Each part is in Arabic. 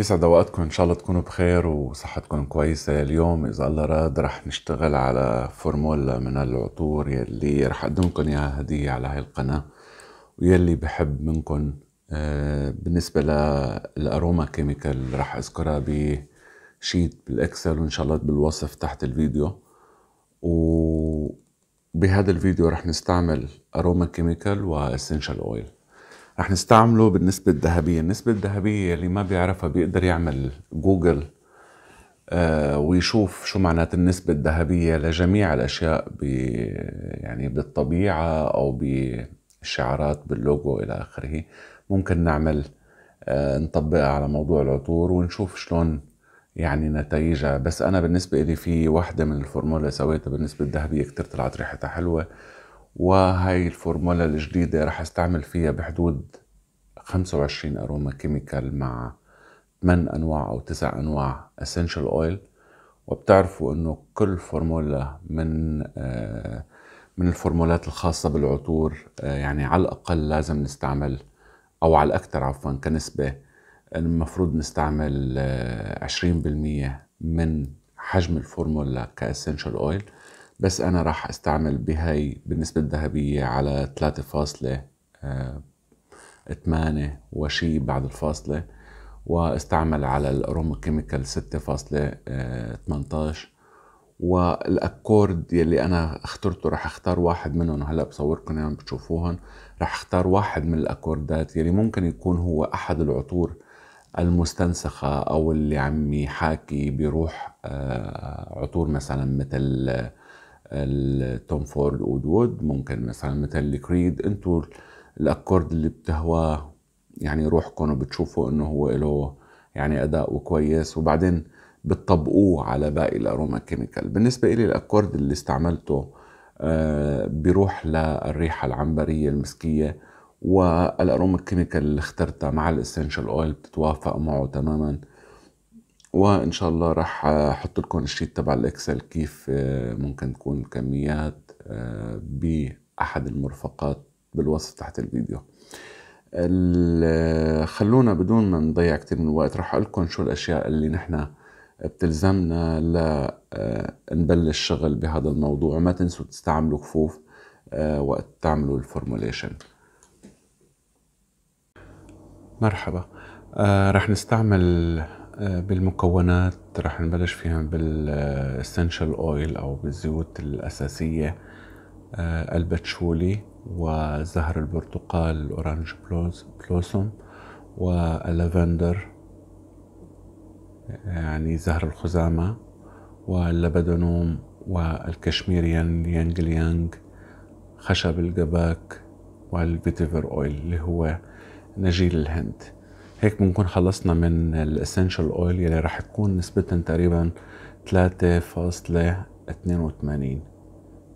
يسعد اوقاتكم ان شاء الله تكونوا بخير وصحتكم كويسه اليوم اذا الله راد رح نشتغل على فورمولا من العطور يلي رح اقدم لكم اياها هديه على هاي القناه ويلي بحب منكم آه، بالنسبه للاروما كيميكال رح اذكرها بشيت بالاكسل وان شاء الله بالوصف تحت الفيديو وبهذا الفيديو رح نستعمل اروما كيميكال واسنشال اويل رح نستعمله بالنسبة الذهبية النسبة الذهبية اللي ما بيعرفها بيقدر يعمل جوجل آه، ويشوف شو معنات النسبة الذهبية لجميع الأشياء يعني بالطبيعة أو بالشعارات باللوجو إلى آخره ممكن نعمل آه، نطبقها على موضوع العطور ونشوف شلون يعني نتائجها بس أنا بالنسبة لي في واحدة من الفورمولا سويتها بالنسبة الذهبية كتير طلعت ريحتها حلوة وهي الفورمولا الجديدة رح استعمل فيها بحدود 25 أروما كيميكال مع 8 أنواع أو 9 أنواع أسنشال أويل وبتعرفوا أنه كل فورمولا من آه، من الفورمولات الخاصة بالعطور آه، يعني على الأقل لازم نستعمل أو على الأكثر عفوا كنسبة المفروض نستعمل 20% آه، من حجم الفورمولا كأسنشال أويل بس انا راح استعمل بهاي بالنسبة الذهبية على 3.8 آه، وشي بعد الفاصلة واستعمل على الاروما كيميكال 6.18 آه، والاكورد يلي انا اخترته راح اختار واحد منهم وهلا بصوركم اياهم بتشوفوهم راح اختار واحد من الاكوردات يلي ممكن يكون هو احد العطور المستنسخة او اللي عم يحاكي بروح آه، عطور مثلا مثل التوم فورد وود وود ممكن مثلا مثل الكريد انتو الاكورد اللي بتهواه يعني روحكم وبتشوفوا انه هو له يعني اداء كويس وبعدين بتطبقوه على باقي الاروما كيميكال بالنسبه لي الاكورد اللي استعملته آه، بيروح للريحه العنبريه المسكيه والاروما كيميكال اللي اخترتها مع الاسنشال اويل بتتوافق معه تماما وان شاء الله راح احط لكم الشيت تبع الاكسل كيف آه، ممكن تكون الكميات آه، باحد المرفقات بالوصف تحت الفيديو آه، خلونا بدون ما نضيع كتير من الوقت راح اقول لكم شو الاشياء اللي نحن بتلزمنا لنبلش شغل بهذا الموضوع ما تنسوا تستعملوا كفوف وقت تعملوا الفورموليشن مرحبا رح نستعمل آه، بالمكونات رح نبلش فيها بالاسنشال اويل او بالزيوت الاساسيه آه، الباتشولي وزهر البرتقال الاورانج بلوسوم واللافندر يعني زهر الخزامة واللبدنوم والكشميريان يانج ليانج خشب الجباك والفيتيفر اويل اللي هو نجيل الهند هيك بنكون خلصنا من الاسنشال اويل يلي رح تكون نسبتها تقريبا 3.82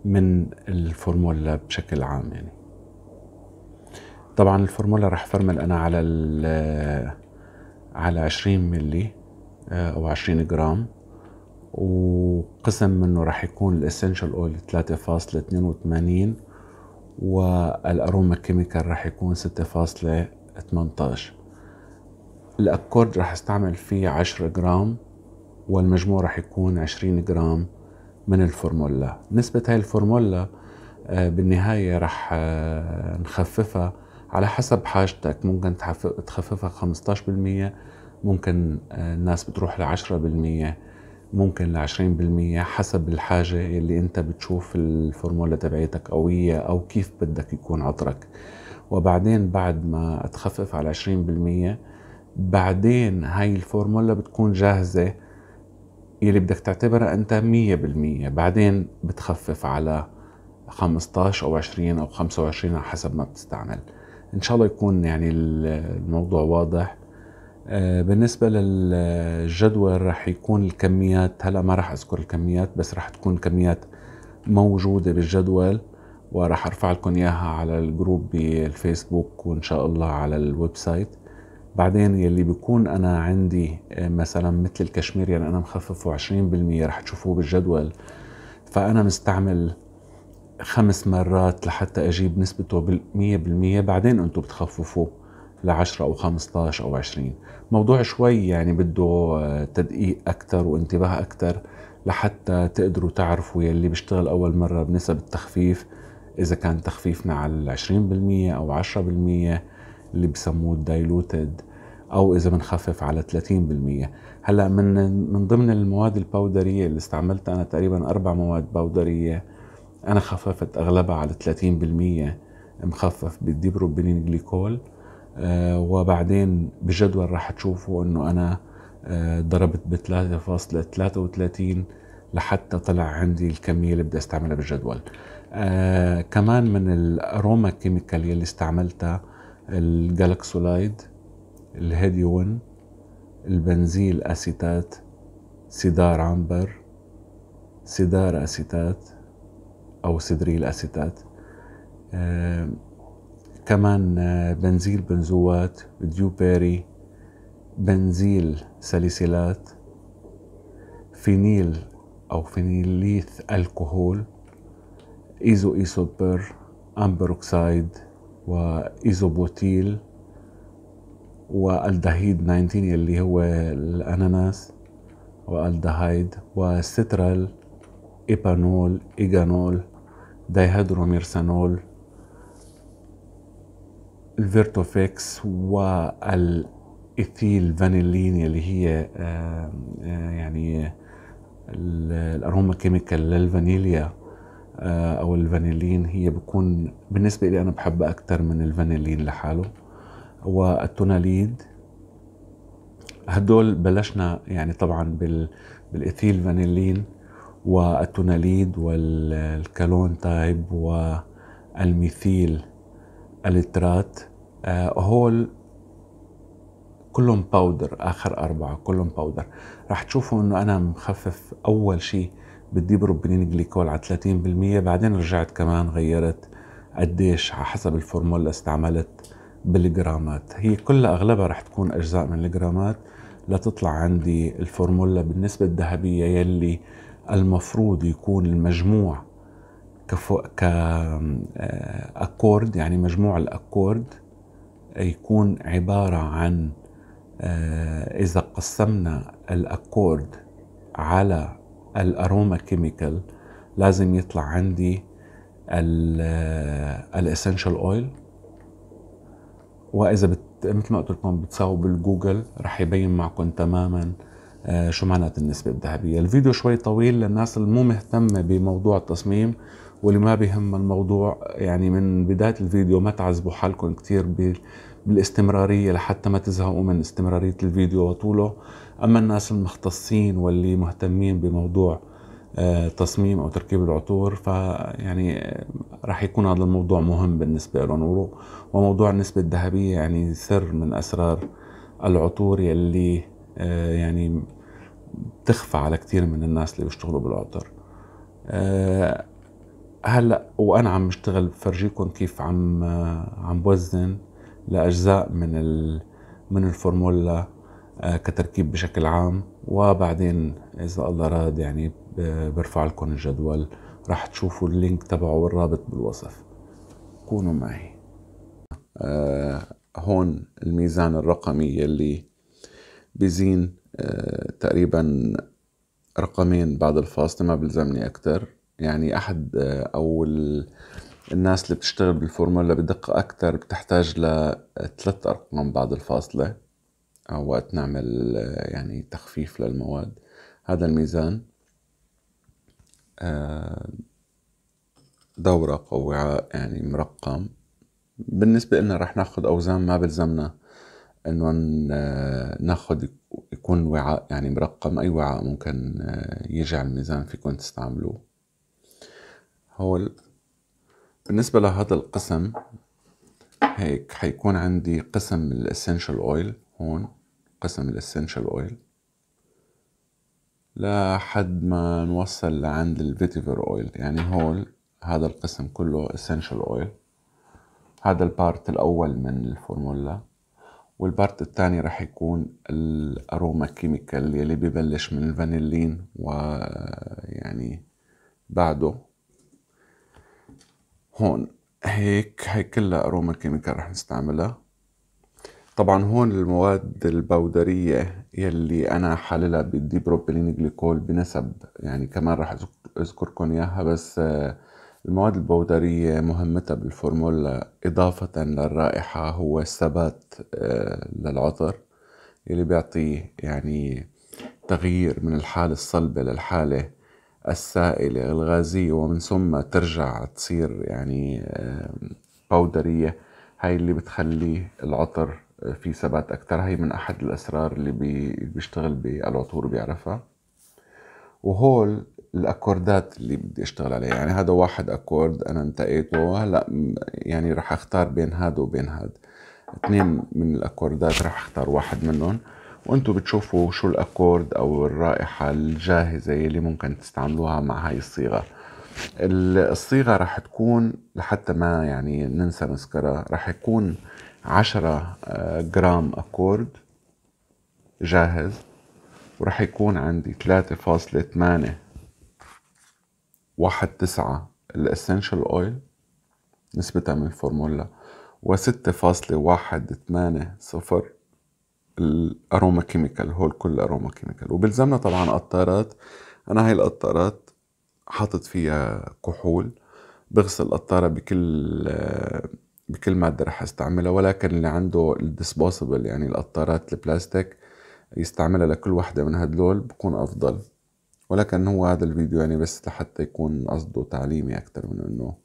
من الفورمولا بشكل عام يعني طبعا الفورمولا رح فرمل انا على ال على 20 ملي آه، او 20 جرام وقسم منه رح يكون الاسنشال اويل 3.82 والاروما كيميكال رح يكون 6.18 الأكورد راح استعمل فيه 10 جرام والمجموع راح يكون 20 جرام من الفورمولا نسبة هاي الفورمولا آه، بالنهاية راح آه، نخففها على حسب حاجتك ممكن تخففها 15% ممكن آه، الناس بتروح ل 10% ممكن ل 20% حسب الحاجة اللي انت بتشوف الفورمولا تبعيتك قوية او كيف بدك يكون عطرك وبعدين بعد ما تخفف على 20% بعدين هاي الفورمولا بتكون جاهزة يلي بدك تعتبرها أنت مية بالمية بعدين بتخفف على 15 أو 20 أو 25 على حسب ما بتستعمل إن شاء الله يكون يعني الموضوع واضح آه، بالنسبة للجدول رح يكون الكميات هلا ما رح أذكر الكميات بس رح تكون كميات موجودة بالجدول وراح أرفع لكم إياها على الجروب بالفيسبوك وإن شاء الله على الويب سايت بعدين يلي بيكون انا عندي آه، مثلا مثل الكشمير يلي يعني انا مخففه 20% رح تشوفوه بالجدول فانا مستعمل خمس مرات لحتى اجيب نسبته بالمية بالمية بعدين انتم بتخففوه لعشرة او 15 او 20 موضوع شوي يعني بده آه، تدقيق اكتر وانتباه اكتر لحتى تقدروا تعرفوا يلي بيشتغل اول مرة بنسب التخفيف اذا كان تخفيفنا على 20% او 10% اللي بسموه الدايلوتد او اذا بنخفف على 30% هلا من من ضمن المواد الباودريه اللي استعملتها انا تقريبا اربع مواد باودريه انا خففت اغلبها على 30% مخفف بالديبروبينين جليكول آه وبعدين بجدول راح تشوفوا انه انا آه ضربت ب 3.33 لحتى طلع عندي الكميه اللي بدي استعملها بالجدول آه كمان من الاروما كيميكال يلي استعملتها الجالكسولايد الهيديون البنزيل أسيتات سدار عنبر سدار أسيتات أو سدريل أسيتات آه كمان آه، بنزيل بنزوات ديوبيري بنزيل سليسيلات فينيل أو فينيليث الكهول إيزو إيسوبر أمبروكسايد وايزوبوتيل والدهيد 19 يلي هو الاناناس والدهيد وسترال ايبانول ايجانول ديهيدروميرسانول الفيرتوفيكس والإثيل فانيلين اللي هي آه، يعني الأروما كيميكال للفانيليا آه، او الفانيلين هي بكون بالنسبه لي انا بحبها اكثر من الفانيلين لحاله والتوناليد هدول بلشنا يعني طبعا بال بالاثيل فانيلين والتوناليد والكالون تايب والميثيل الترات آه، هول كلهم باودر اخر اربعه كلهم باودر رح تشوفوا انه انا مخفف اول شيء بدي بروبينين جليكول على 30% بعدين رجعت كمان غيرت قديش على حسب الفورمولا اللي استعملت بالجرامات هي كلها اغلبها رح تكون اجزاء من الجرامات لتطلع عندي الفورمولا بالنسبة الذهبية يلي المفروض يكون المجموع كفو كأكورد آه، يعني مجموع الاكورد يكون عبارة عن آه، إذا قسمنا الأكورد على الاروما كيميكال لازم يطلع عندي الاسنشال اويل واذا بت مثل ما قلت لكم بتساووا بالجوجل رح يبين معكم تماما آه، شو معنات النسبة الذهبية الفيديو شوي طويل للناس اللي مو مهتمة بموضوع التصميم واللي ما بهم الموضوع يعني من بداية الفيديو ما تعذبوا حالكم كتير بالاستمراريه لحتى ما تزهقوا من استمراريه الفيديو وطوله اما الناس المختصين واللي مهتمين بموضوع آه، تصميم او تركيب العطور فيعني آه، راح يكون هذا الموضوع مهم بالنسبه لهم وموضوع النسبه الذهبيه يعني سر من اسرار العطور يلي آه، يعني تخفى على كثير من الناس اللي بيشتغلوا بالعطر هلا وانا عم بشتغل بفرجيكم كيف عم عم بوزن لاجزاء من ال... من الفورمولا آه، كتركيب بشكل عام وبعدين اذا الله راد يعني برفع لكم الجدول راح تشوفوا اللينك تبعه والرابط بالوصف كونوا معي آه، هون الميزان الرقمي اللي بزين آه، تقريبا رقمين بعد الفاصلة ما بلزمني أكتر يعني أحد او أو الناس اللي بتشتغل بالفورمولا بدقة أكتر بتحتاج لثلاث أرقام بعد الفاصلة أو وقت نعمل يعني تخفيف للمواد هذا الميزان آه، دورق أو وعاء يعني مرقم بالنسبة لنا رح ناخد أوزان ما بلزمنا إنه آه، ناخد يكون وعاء يعني مرقم أي وعاء ممكن آه، يجي على الميزان فيكن تستعملوه هو بالنسبة لهذا القسم هيك حيكون عندي قسم الاسنشال اويل هون قسم الاسنشال اويل لحد ما نوصل لعند الفيتيفر اويل يعني هول هذا القسم كله اسنشال اويل هذا البارت الاول من الفورمولا والبارت الثاني رح يكون الاروما كيميكال يلي ببلش من الفانيلين ويعني بعده هون هيك هي كلها أروما كيميكال رح نستعملها طبعا هون المواد البودرية يلي أنا حللها بالديبروبيلين جليكول بنسب يعني كمان رح أذكركم إياها بس آه، المواد البودرية مهمتها بالفورمولا إضافة للرائحة هو الثبات آه، للعطر يلي بيعطيه يعني تغيير من الحالة الصلبة للحالة السائلة الغازية ومن ثم ترجع تصير يعني بودرية آه، هاي اللي بتخلي العطر آه، في ثبات أكتر هي من أحد الأسرار اللي بيشتغل بالعطور بيعرفها وهول الأكوردات اللي بدي أشتغل عليها يعني هذا واحد أكورد أنا انتقيته هلا يعني رح أختار بين هذا وبين هذا اثنين من الأكوردات رح أختار واحد منهم وانتوا بتشوفوا شو الاكورد او الرائحة الجاهزة اللي ممكن تستعملوها مع هاي الصيغة الصيغة رح تكون لحتى ما يعني ننسى نذكرها رح يكون عشرة آه، جرام أكورد جاهز ورح يكون عندي ثلاثة فاصلة ثمانية واحد تسعة الاسنشال اويل نسبتها من الفورمولا وستة فاصلة واحد ثمانية صفر الاروما كيميكال هول كل اروما كيميكال وبلزمنا طبعا قطارات انا هاي القطارات حاطط فيها كحول بغسل القطاره بكل بكل ماده رح استعملها ولكن اللي عنده الديسبوسبل يعني القطارات البلاستيك يستعملها لكل وحده من هدول بكون افضل ولكن هو هذا الفيديو يعني بس لحتى يكون قصده تعليمي اكتر من انه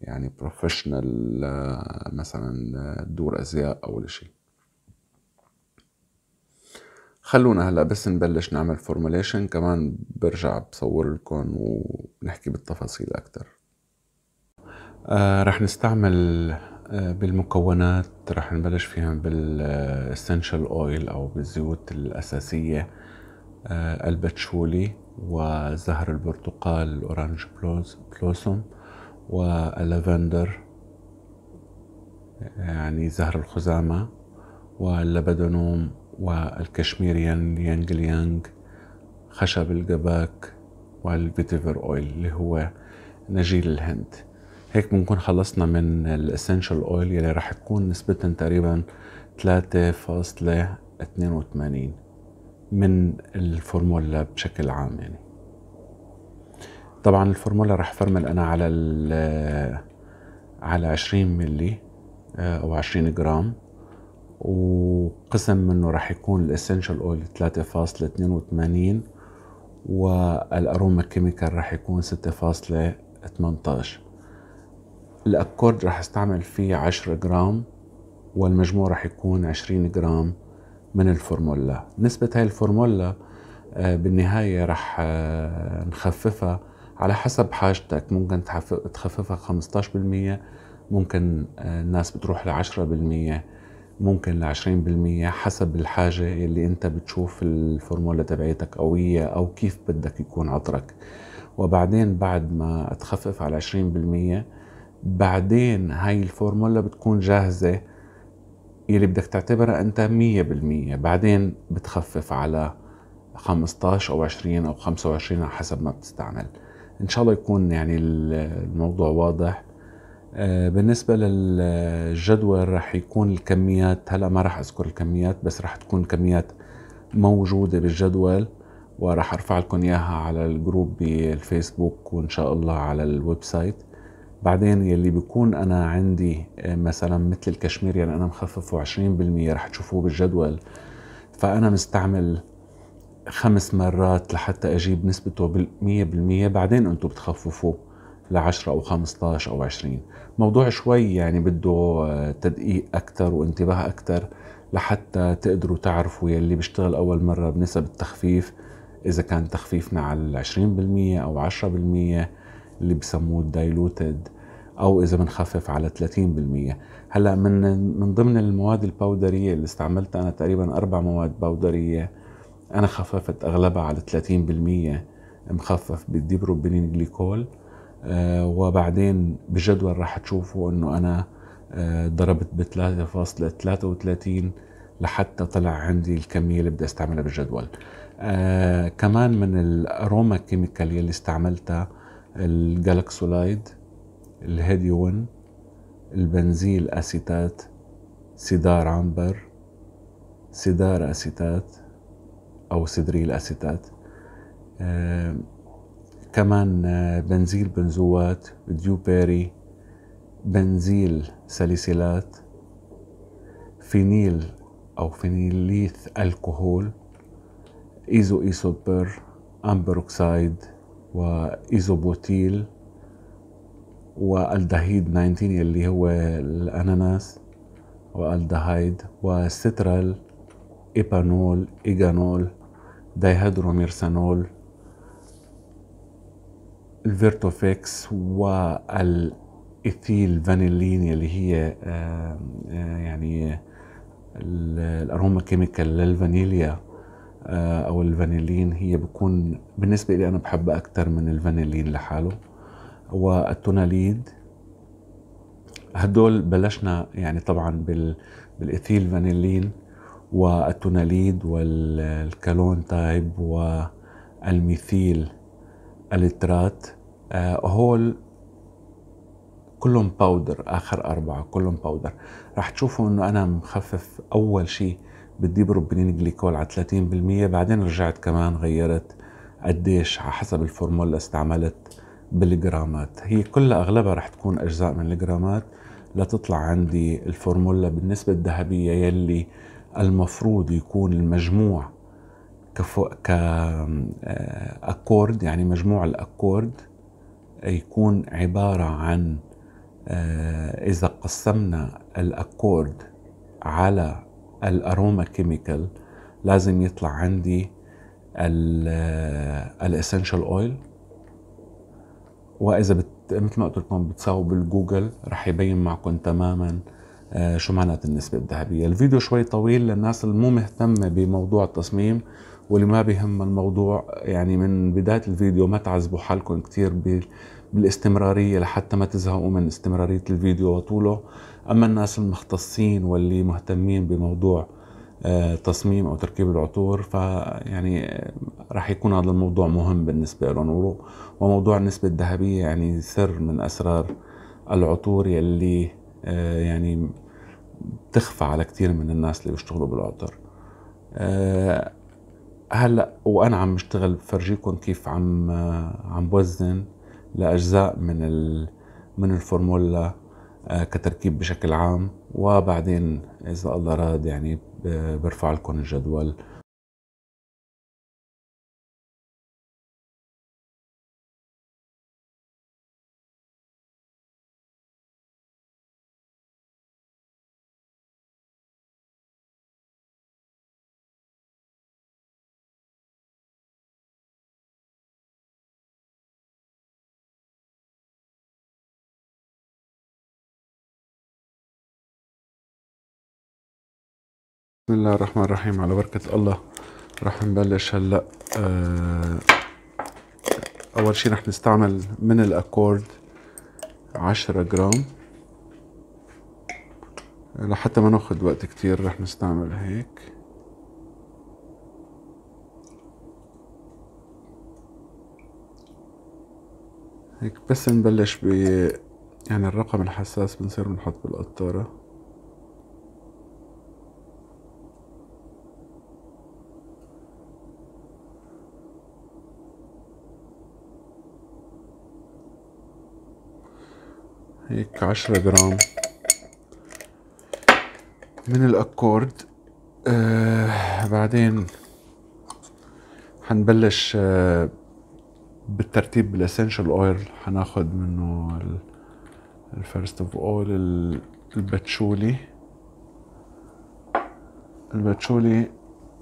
يعني بروفيشنال آه، مثلا آه، دور ازياء او شيء خلونا هلا بس نبلش نعمل فورموليشن كمان برجع بصور لكم ونحكي بالتفاصيل اكثر آه رح نستعمل آه، بالمكونات رح نبلش فيها بالاسنشال اويل او بالزيوت الاساسيه آه، الباتشولي وزهر البرتقال اورانج بلوز بلوسم واللافندر آه، يعني زهر الخزامه واللبدنوم والكشمير يانج اليانج خشب الجباك والفيتيفر اويل اللي هو نجيل الهند هيك بنكون خلصنا من الاسنشال اويل يلي راح تكون نسبتها تقريبا 3.82 من الفورمولا بشكل عام يعني طبعا الفورمولا راح فرمل انا على على 20 ملي آه، او 20 جرام وقسم منه راح يكون الاسنشال اويل 3.82 والاروما كيميكال راح يكون 6.18 الاكورد راح استعمل فيه 10 جرام والمجموع راح يكون 20 جرام من الفورمولا نسبة هاي الفورمولا آه، بالنهاية راح آه، نخففها على حسب حاجتك ممكن تخففها 15% ممكن آه، الناس بتروح ل 10% ممكن ل 20% حسب الحاجة اللي انت بتشوف الفورمولا تبعيتك قوية او كيف بدك يكون عطرك وبعدين بعد ما تخفف على 20% بعدين هاي الفورمولا بتكون جاهزة يلي بدك تعتبرها انت 100% بعدين بتخفف على 15 او 20 او 25 على حسب ما بتستعمل ان شاء الله يكون يعني الموضوع واضح آه، بالنسبة للجدول رح يكون الكميات هلا ما رح اذكر الكميات بس رح تكون كميات موجودة بالجدول ورح ارفع لكم اياها على الجروب بالفيسبوك وان شاء الله على الويب سايت بعدين يلي بيكون انا عندي آه، مثلا مثل الكشمير يعني انا مخففه 20% رح تشوفوه بالجدول فانا مستعمل خمس مرات لحتى اجيب نسبته 100% بعدين انتم بتخففوه ل 10 او 15 او 20 موضوع شوي يعني بده آه، تدقيق اكثر وانتباه اكثر لحتى تقدروا تعرفوا يلي بيشتغل اول مره بنسب التخفيف اذا كان تخفيفنا على 20% او 10% اللي بسموه الدايلوتد او اذا بنخفف على 30% هلا من من ضمن المواد الباودريه اللي استعملتها انا تقريبا اربع مواد باودريه انا خففت اغلبها على 30% مخفف بالديبروبينين جليكول آه، وبعدين بجدول راح تشوفوا انه انا آه، ضربت ب 3.33 لحتى طلع عندي الكمية اللي بدي استعملها بالجدول آه، كمان من الاروما كيميكال يلي استعملتها الجالكسولايد الهيديون البنزيل اسيتات سدار عنبر سدار اسيتات او سدريل اسيتات كمان آه، بنزيل بنزوات ديوبيري بنزيل سليسلات فينيل أو فينيليث الكحول إيزو إيسوبر أمبروكسايد وإيزوبوتيل والدهيد 19 اللي هو الأناناس والدهيد وسترال إيبانول إيجانول دايهيدروميرسانول الفيرتوفيكس والإثيل فانيلين اللي هي آه، يعني الأروما كيميكال للفانيليا آه، أو الفانيلين هي بكون بالنسبة لي أنا بحبها أكثر من الفانيلين لحاله والتوناليد هدول بلشنا يعني طبعا بال بالإثيل فانيلين والتوناليد والكالون تايب والميثيل الترات آه، هول كلهم باودر اخر اربعه كلهم باودر رح تشوفوا انه انا مخفف اول شيء بدي بروبينين جليكول على 30% بعدين رجعت كمان غيرت قديش على حسب الفورمولا اللي استعملت بالجرامات هي كلها اغلبها رح تكون اجزاء من الجرامات لتطلع عندي الفورمولا بالنسبه الذهبيه يلي المفروض يكون المجموع كفو اكورد آه، يعني مجموع الاكورد يكون عباره عن آه، اذا قسمنا الاكورد على الاروما كيميكال لازم يطلع عندي الاسنشال اويل آه، واذا بت مثل ما قلت لكم بتساووا بالجوجل رح يبين معكم تماما شو معنات النسبة الذهبية الفيديو شوي طويل للناس اللي مو مهتمة بموضوع التصميم واللي ما بهم الموضوع يعني من بدايه الفيديو ما تعذبوا حالكم كثير بالاستمراريه لحتى ما تزهقوا من استمراريه الفيديو وطوله اما الناس المختصين واللي مهتمين بموضوع آه، تصميم او تركيب العطور فيعني آه، رح يكون هذا الموضوع مهم بالنسبه لهم وموضوع النسبه الذهبيه يعني سر من اسرار العطور يلي آه، يعني بتخفى على كثير من الناس اللي بيشتغلوا بالعطر هلا وانا عم بشتغل بفرجيكم كيف عم عم بوزن لاجزاء من ال من الفورمولا آه، كتركيب بشكل عام وبعدين اذا الله راد يعني برفع لكم الجدول بسم الله الرحمن الرحيم على بركة الله رح نبلش هلأ أول شي رح نستعمل من الأكورد عشرة جرام لحتى ما ناخد وقت كتير رح نستعمل هيك هيك بس نبلش ب يعني الرقم الحساس بنصير بنحط بالقطارة هيك عشرة جرام من الأكورد آه بعدين حنبلش آه بالترتيب بالاسنشال اويل حناخد منه الفيرست اوف اويل الباتشولي الباتشولي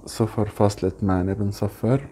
صفر فاصلة ثمانية بنصفر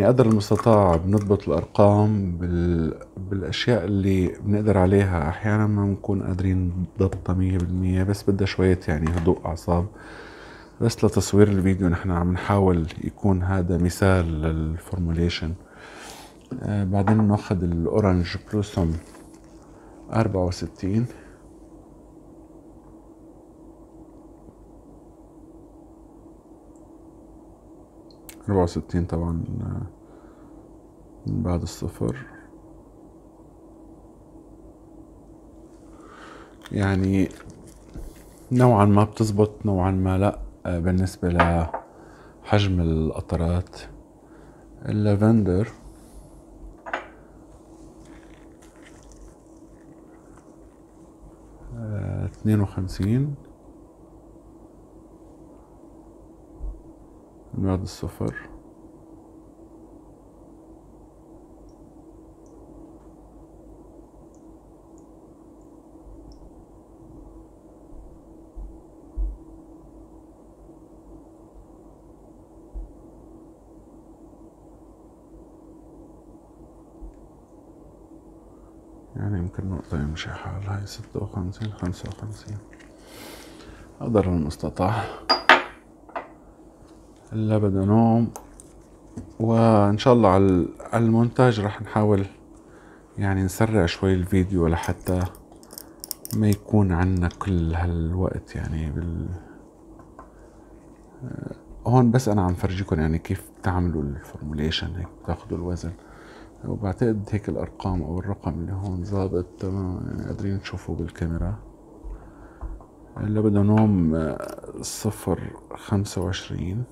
يعني قدر المستطاع بنضبط الارقام بال... بالاشياء اللي بنقدر عليها احيانا ما بنكون قادرين نضبطها 100% بس بدها شويه يعني هدوء اعصاب بس لتصوير الفيديو نحن عم نحاول يكون هذا مثال للفورموليشن آه بعدين ناخذ الاورنج بلوسوم 64 أربعة وستين طبعا من بعد الصفر يعني نوعا ما بتزبط نوعا ما لا آه، بالنسبة لحجم القطرات اللافندر آه، اثنين وخمسين بعد الصفر يعني يمكن نقطة يمشي حالها هي ستة وخمسين خمسة وخمسين قدر المستطاع اللي بده نوم وان شاء الله على المونتاج راح نحاول يعني نسرع شوي الفيديو لحتى ما يكون عنا كل هالوقت يعني بال آه، هون بس انا عم فرجيكم يعني كيف بتعملوا الفورموليشن هيك بتاخذوا الوزن وبعتقد هيك الارقام او الرقم اللي هون ظابط تمام يعني قادرين تشوفوه بالكاميرا اللي بده نوم آه، صفر خمسة وعشرين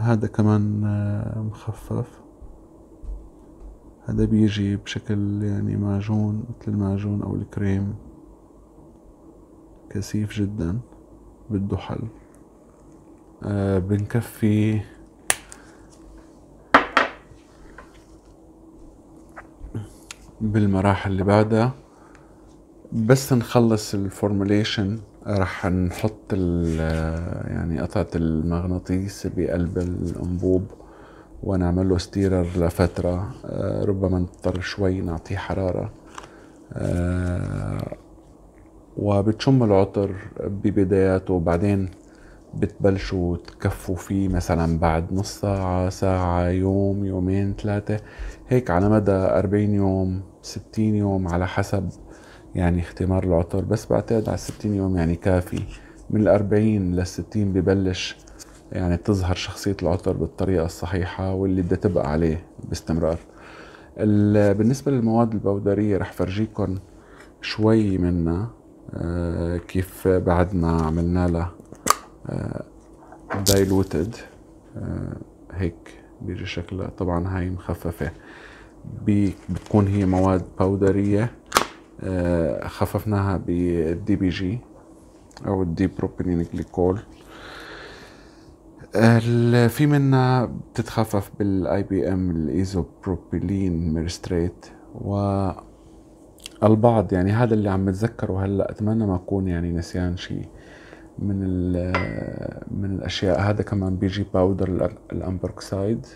هذا كمان آه، مخفف هذا بيجي بشكل يعني معجون مثل المعجون أو الكريم كثيف جدا بده حل آه بنكفي بالمراحل اللي بعدها بس نخلص الفورموليشن رح نحط يعني قطعة المغناطيس بقلب الأنبوب ونعمل له ستيرر لفترة آه، ربما نضطر شوي نعطيه حرارة آه، وبتشم العطر ببداياته وبعدين بتبلشوا تكفوا فيه مثلا بعد نص ساعة ساعة يوم يومين ثلاثة هيك على مدى أربعين يوم ستين يوم على حسب يعني اختمار العطر بس بعتقد على 60 يوم يعني كافي من الأربعين للستين ببلش يعني تظهر شخصية العطر بالطريقة الصحيحة واللي بدها تبقى عليه باستمرار بالنسبة للمواد البودرية رح فرجيكم شوي منها آه، كيف بعد ما عملنا لها دايلوتد آه، آه، هيك بيجي شكلها طبعا هاي مخففة بتكون هي مواد بودرية آه، خففناها بالدي بي جي او الدي بروبينين جليكول في منا بتتخفف بالاي بي ام الايزوبروبيلين ميرستريت و البعض يعني هذا اللي عم بتذكره هلا اتمنى ما اكون يعني نسيان شيء من من الاشياء هذا كمان بيجي باودر الامبركسايد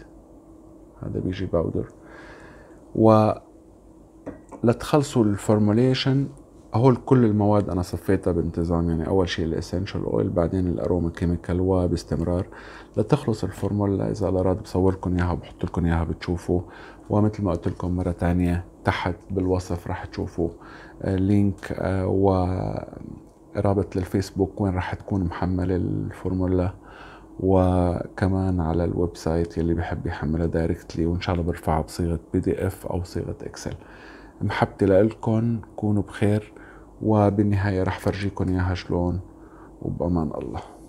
هذا بيجي باودر و لتخلصوا الفورموليشن هول كل المواد انا صفيتها بانتظام يعني اول شيء الاسنشال اويل بعدين الاروما كيميكال وباستمرار لتخلص الفورمولا اذا الاراد بصور لكم اياها وبحط لكم اياها بتشوفوا ومثل ما قلت لكم مره ثانيه تحت بالوصف رح تشوفوا لينك آه، آه، و رابط للفيسبوك وين رح تكون محمله الفورمولا وكمان على الويب سايت يلي بحب يحملها دايركتلي وان شاء الله برفعها بصيغه بي دي اف او صيغه اكسل محبتي لإلكن كونوا بخير وبالنهاية رح فرجيكن ياها شلون وبأمان الله